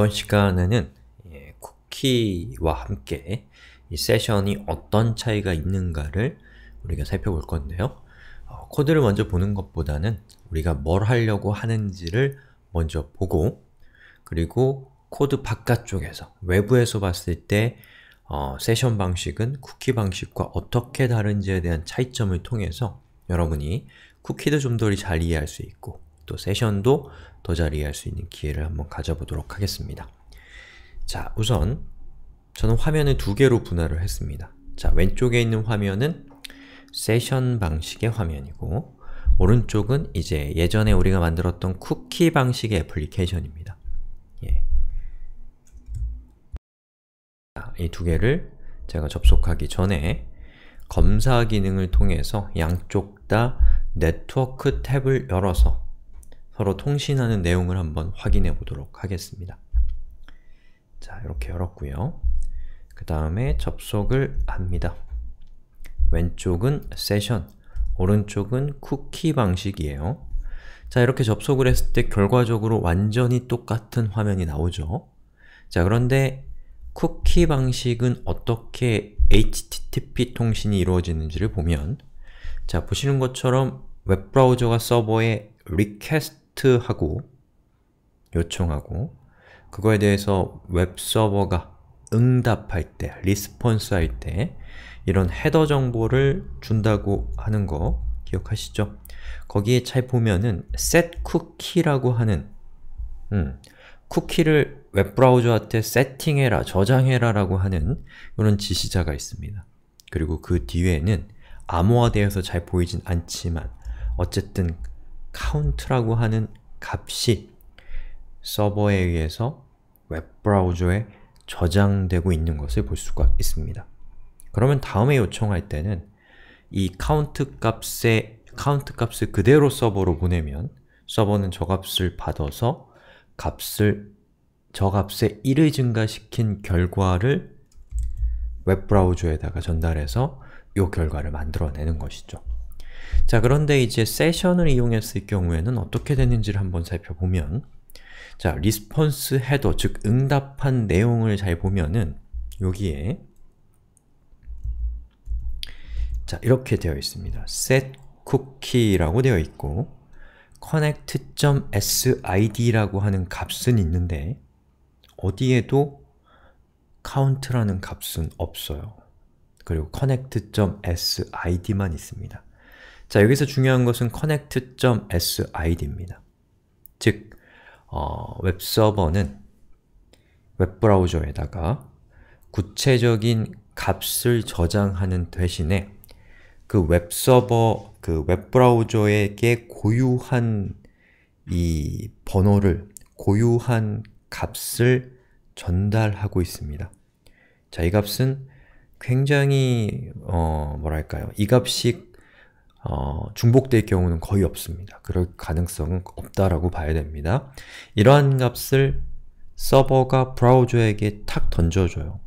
이번 시간에는 예, 쿠키와 함께 이 세션이 어떤 차이가 있는가를 우리가 살펴볼 건데요. 어, 코드를 먼저 보는 것보다는 우리가 뭘 하려고 하는지를 먼저 보고 그리고 코드 바깥쪽에서, 외부에서 봤을 때 어, 세션 방식은 쿠키 방식과 어떻게 다른지에 대한 차이점을 통해서 여러분이 쿠키도 좀 더 잘 이해할 수 있고 또 세션도 더 자리할 수 있는 기회를 한번 가져보도록 하겠습니다. 자, 우선 저는 화면을 두 개로 분할을 했습니다. 자, 왼쪽에 있는 화면은 세션 방식의 화면이고 오른쪽은 이제 예전에 우리가 만들었던 쿠키 방식의 애플리케이션입니다. 예. 이두 개를 제가 접속하기 전에 검사 기능을 통해서 양쪽 다 네트워크 탭을 열어서 서로 통신하는 내용을 한번 확인해 보도록 하겠습니다. 자, 이렇게 열었고요. 그 다음에 접속을 합니다. 왼쪽은 세션, 오른쪽은 쿠키 방식이에요. 자, 이렇게 접속을 했을 때 결과적으로 완전히 똑같은 화면이 나오죠. 자, 그런데 쿠키 방식은 어떻게 HTTP 통신이 이루어지는지를 보면 자, 보시는 것처럼 웹브라우저가 서버에 request 하고 요청하고 그거에 대해서 웹서버가 응답할 때, 리스폰스 할 때 이런 헤더 정보를 준다고 하는 거 기억하시죠? 거기에 잘 보면은 setCookie라고 하는 음, 쿠키를 웹브라우저한테 세팅해라, 저장해라 라고 하는 이런 지시자가 있습니다. 그리고 그 뒤에는 암호화되어서 잘 보이진 않지만 어쨌든 count라고 하는 값이 서버에 의해서 웹브라우저에 저장되고 있는 것을 볼 수가 있습니다. 그러면 다음에 요청할 때는 이 count 값의 count 값을 그대로 서버로 보내면 서버는 저 값을 받아서 값을 저 값에 1을 증가시킨 결과를 웹브라우저에다가 전달해서 이 결과를 만들어내는 것이죠. 자 그런데 이제 세션을 이용했을 경우에는 어떻게 되는지를 한번 살펴보면 자, header 즉 응답한 내용을 잘 보면은 여기에 자, 이렇게 되어 있습니다. set cookie라고 되어 있고 connect.sid라고 하는 값은 있는데 어디에도 count라는 값은 없어요. 그리고 connect.sid만 있습니다. 자, 여기서 중요한 것은 connect.sid입니다. 즉, 어, 웹서버는 웹브라우저에다가 구체적인 값을 저장하는 대신에 그 웹서버, 그 웹브라우저에게 고유한 이 번호를, 고유한 값을 전달하고 있습니다. 자, 이 값은 굉장히, 어, 뭐랄까요. 이 값이 어, 중복될 경우는 거의 없습니다. 그럴 가능성은 없다라고 봐야 됩니다. 이러한 값을 서버가 브라우저에게 탁 던져줘요.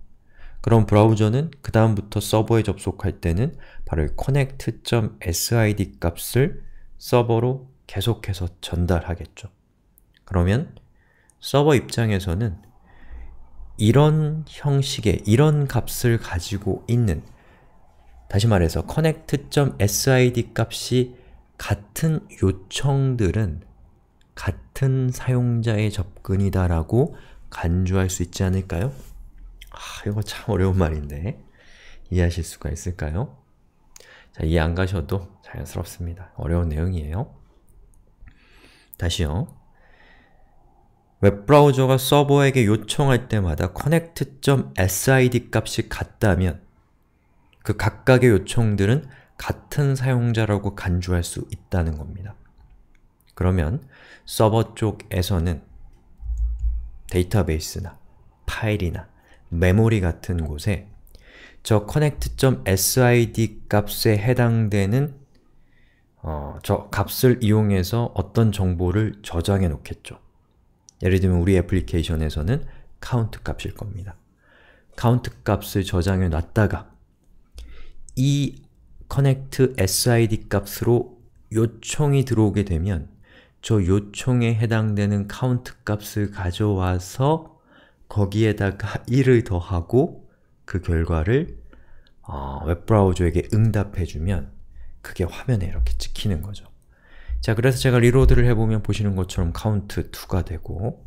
그럼 브라우저는 그 다음부터 서버에 접속할 때는 바로 connect.sid 값을 서버로 계속해서 전달하겠죠. 그러면 서버 입장에서는 이런 형식의 이런 값을 가지고 있는 다시 말해서 connect.sid 값이 같은 요청들은 같은 사용자의 접근이다라고 간주할 수 있지 않을까요? 아, 이거 참 어려운 말인데 이해하실 수가 있을까요? 자, 이해 안 가셔도 자연스럽습니다. 어려운 내용이에요. 다시요. 웹브라우저가 서버에게 요청할 때마다 connect.sid 값이 같다면 그 각각의 요청들은 같은 사용자라고 간주할 수 있다는 겁니다. 그러면 서버 쪽에서는 데이터베이스나 파일이나 메모리 같은 곳에 저 connect.sid 값에 해당되는 어, 저 값을 이용해서 어떤 정보를 저장해 놓겠죠. 예를 들면 우리 애플리케이션에서는 count 값일 겁니다. count 값을 저장해 놨다가 이 connect SID 값으로 요청이 들어오게 되면 저 요청에 해당되는 count 값을 가져와서 거기에다가 1을 더하고 그 결과를 어, 웹브라우저에게 응답해주면 그게 화면에 이렇게 찍히는 거죠. 자, 그래서 제가 리로드를 해보면 보시는 것처럼 count 2가 되고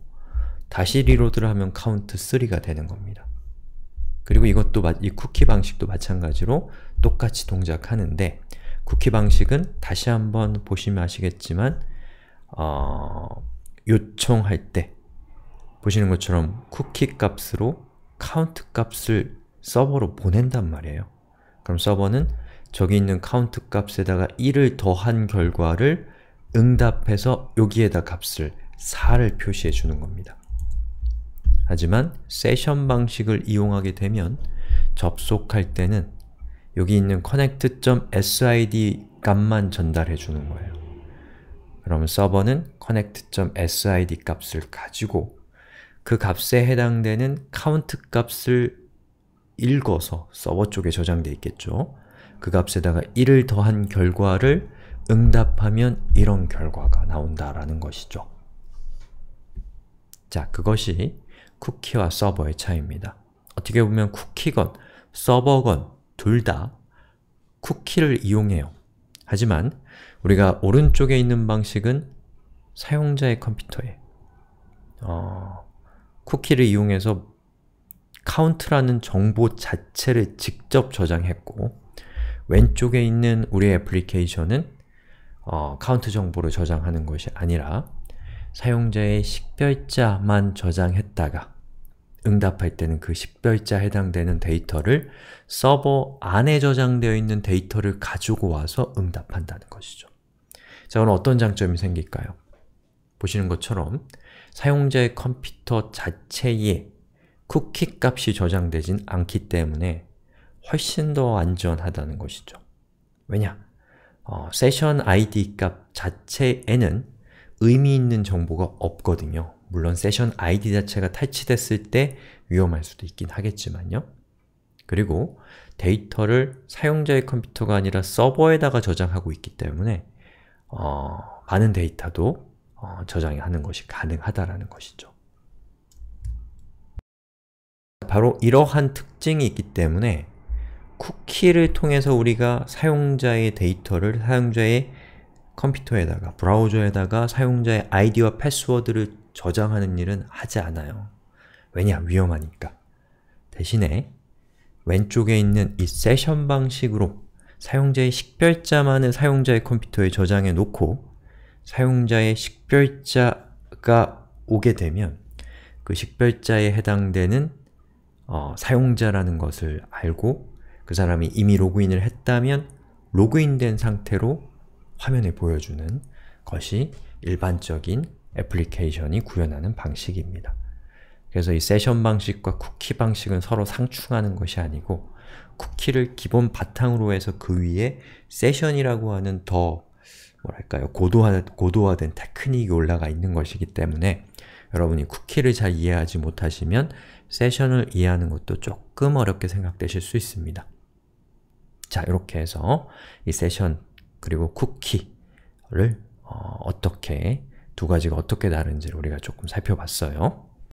다시 리로드를 하면 count 3가 되는 겁니다. 그리고 이것도 이 쿠키 방식도 마찬가지로 똑같이 동작하는데 쿠키 방식은 다시 한번 보시면 아시겠지만 어, 요청할 때 보시는 것처럼 쿠키 값으로 카운트 값을 서버로 보낸단 말이에요. 그럼 서버는 저기 있는 카운트 값에다가 1을 더한 결과를 응답해서 여기에다 값을 4를 표시해 주는 겁니다. 하지만 세션 방식을 이용하게 되면 접속할 때는 여기 있는 connect.sid 값만 전달해 주는 거예요. 그러면 서버는 connect.sid 값을 가지고 그 값에 해당되는 count 값을 읽어서 서버 쪽에 저장돼 있겠죠. 그 값에다가 1을 더한 결과를 응답하면 이런 결과가 나온다라는 것이죠. 자, 그것이 쿠키와 서버의 차이입니다. 어떻게 보면 쿠키건, 서버건 둘다 쿠키를 이용해요. 하지만 우리가 오른쪽에 있는 방식은 사용자의 컴퓨터에 어, 쿠키를 이용해서 카운트라는 정보 자체를 직접 저장했고 왼쪽에 있는 우리의 애플리케이션은 어, 카운트 정보를 저장하는 것이 아니라 사용자의 식별자만 저장했다가 응답할 때는 그 식별자 해당되는 데이터를 서버 안에 저장되어 있는 데이터를 가지고 와서 응답한다는 것이죠. 자, 그럼 어떤 장점이 생길까요? 보시는 것처럼 사용자의 컴퓨터 자체에 쿠키 값이 저장되진 않기 때문에 훨씬 더 안전하다는 것이죠. 왜냐? 어, 세션 id 값 자체에는 의미 있는 정보가 없거든요. 물론 세션 아이디 자체가 탈취됐을 때 위험할 수도 있긴 하겠지만요. 그리고 데이터를 사용자의 컴퓨터가 아니라 서버에다가 저장하고 있기 때문에 어, 많은 데이터도 어, 저장하는 것이 가능하다라는 것이죠. 바로 이러한 특징이 있기 때문에 쿠키를 통해서 우리가 사용자의 데이터를 사용자의 컴퓨터에다가, 브라우저에다가 사용자의 아이디와 패스워드를 저장하는 일은 하지 않아요. 왜냐? 위험하니까. 대신에 왼쪽에 있는 이 세션 방식으로 사용자의 식별자만을 사용자의 컴퓨터에 저장해 놓고 사용자의 식별자가 오게 되면 그 식별자에 해당되는 어, 사용자라는 것을 알고 그 사람이 이미 로그인을 했다면 로그인된 상태로 화면에 보여주는 것이 일반적인 애플리케이션이 구현하는 방식입니다. 그래서 이 세션 방식과 쿠키 방식은 서로 상충하는 것이 아니고 쿠키를 기본 바탕으로 해서 그 위에 세션이라고 하는 더 뭐랄까요 고도화, 고도화된 테크닉이 올라가 있는 것이기 때문에 여러분이 쿠키를 잘 이해하지 못하시면 세션을 이해하는 것도 조금 어렵게 생각되실 수 있습니다. 자, 이렇게 해서 이 세션 그리고 쿠키를 어, 어떻게 두 가지가 어떻게 다른지를 우리가 조금 살펴봤어요.